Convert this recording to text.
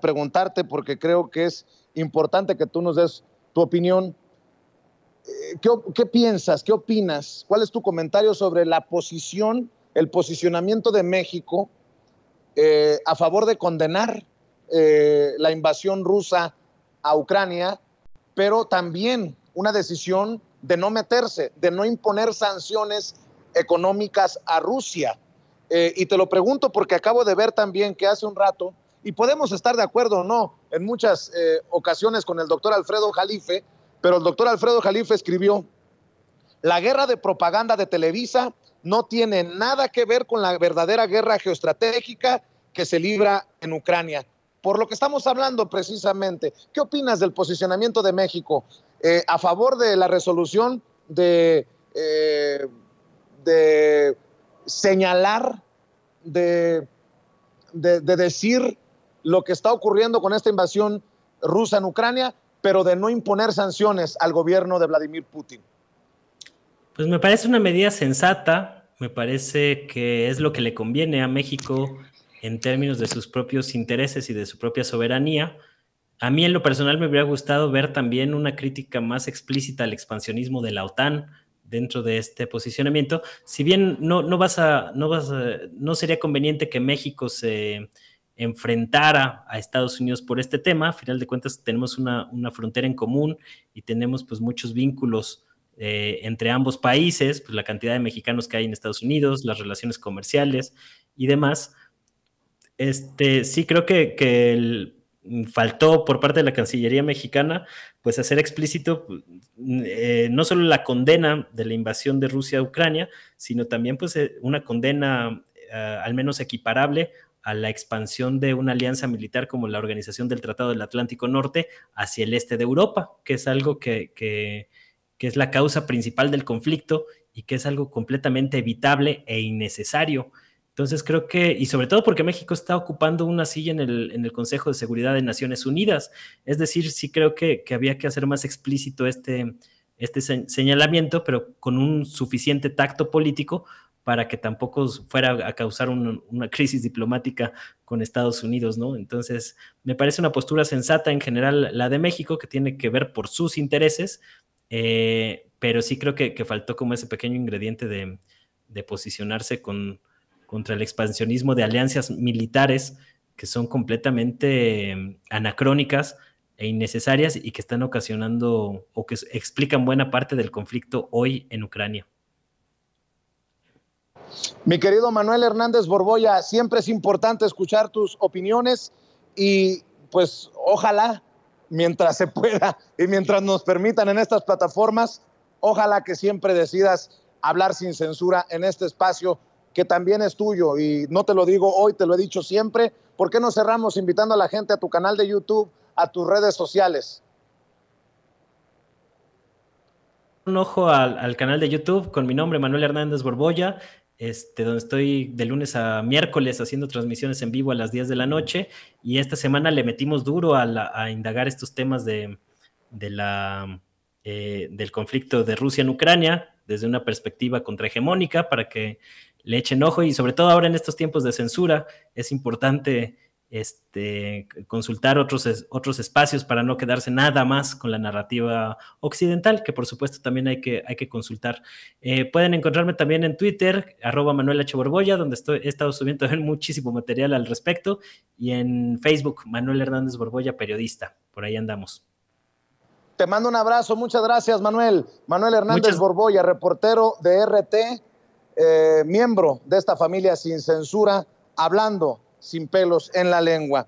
preguntarte, porque creo que es importante que tú nos des tu opinión. Eh, ¿Qué, piensas? ¿Qué opinas? ¿Cuál es tu comentario sobre la posición, el posicionamiento de México eh, a favor de condenar eh, la invasión rusa a Ucrania, pero también una decisión de no meterse, de no imponer sanciones económicas a Rusia? y te lo pregunto porque acabo de ver también que hace un rato y podemos estar de acuerdo o no en muchas eh, ocasiones con el doctor Alfredo Jalife, pero el doctor Alfredo Jalife escribió, la guerra de propaganda de Televisa no tiene nada que ver con la verdadera guerra geoestratégica que se libra en Ucrania. Por lo que estamos hablando precisamente, ¿qué opinas del posicionamiento de México eh, a favor de la resolución de, eh, de señalar, de, de, de decir lo que está ocurriendo con esta invasión rusa en Ucrania, pero de no imponer sanciones al gobierno de Vladimir Putin. Pues me parece una medida sensata, me parece que es lo que le conviene a México en términos de sus propios intereses y de su propia soberanía. A mí en lo personal me hubiera gustado ver también una crítica más explícita al expansionismo de la OTAN, dentro de este posicionamiento. Si bien no, no vas a, no vas no sería conveniente que México se enfrentara a Estados Unidos por este tema. A final de cuentas, tenemos una, frontera en común y tenemos pues muchos vínculos eh, entre ambos países, pues la cantidad de mexicanos que hay en Estados Unidos, las relaciones comerciales y demás. Este, sí creo que, que mm, faltó por parte de la Cancillería mexicana, pues hacer explícito eh, no solo la condena de la invasión de Rusia a Ucrania, sino también pues eh, una condena al menos equiparable a la expansión de una alianza militar como la Organización del Tratado del Atlántico Norte hacia el este de Europa, que es algo que, que, es la causa principal del conflicto y que es algo completamente evitable e innecesario. Entonces creo que, y sobre todo porque México está ocupando una silla en el, en el Consejo de Seguridad de Naciones Unidas, es decir, sí creo que, había que hacer más explícito este, este señalamiento, pero con un suficiente tacto político para que tampoco fuera a causar una crisis diplomática con Estados Unidos, ¿no? Entonces, me parece una postura sensata en general la de México, que tiene que ver por sus intereses, eh, pero sí creo que, faltó como ese pequeño ingrediente de, posicionarse contra el expansionismo de alianzas militares que son completamente anacrónicas e innecesarias y que están ocasionando o que explican buena parte del conflicto hoy en Ucrania. Mi querido Manuel Hernández Borboya, siempre es importante escuchar tus opiniones y pues ojalá, mientras se pueda y mientras nos permitan en estas plataformas, ojalá que siempre decidas hablar sin censura en este espacio que también es tuyo y no te lo digo hoy, te lo he dicho siempre. ¿Por qué no cerramos invitando a la gente a tu canal de YouTube, a tus redes sociales? Un ojo al, canal de YouTube con mi nombre, Manuel Hernández Borboya. Este, donde estoy de lunes a miércoles haciendo transmisiones en vivo a las 10 de la noche. Y esta semana le metimos duro a, indagar estos temas de, eh, del conflicto de Rusia en Ucrania desde una perspectiva contrahegemónica para que le echen ojo y sobre todo ahora en estos tiempos de censura es importante este, consultar otros, otros espacios para no quedarse nada más con la narrativa occidental, que por supuesto también hay que, hay que consultar. Eh, pueden encontrarme también en Twitter, arroba Manuel H. Borbolla, donde estoy, he estado subiendo muchísimo material al respecto, y en Facebook, Manuel Hernández Borbolla, periodista. Por ahí andamos. Te mando un abrazo, muchas gracias Manuel. Manuel Hernández Borbolla, reportero de RT, eh, miembro de esta familia sin censura, hablando sin pelos en la lengua.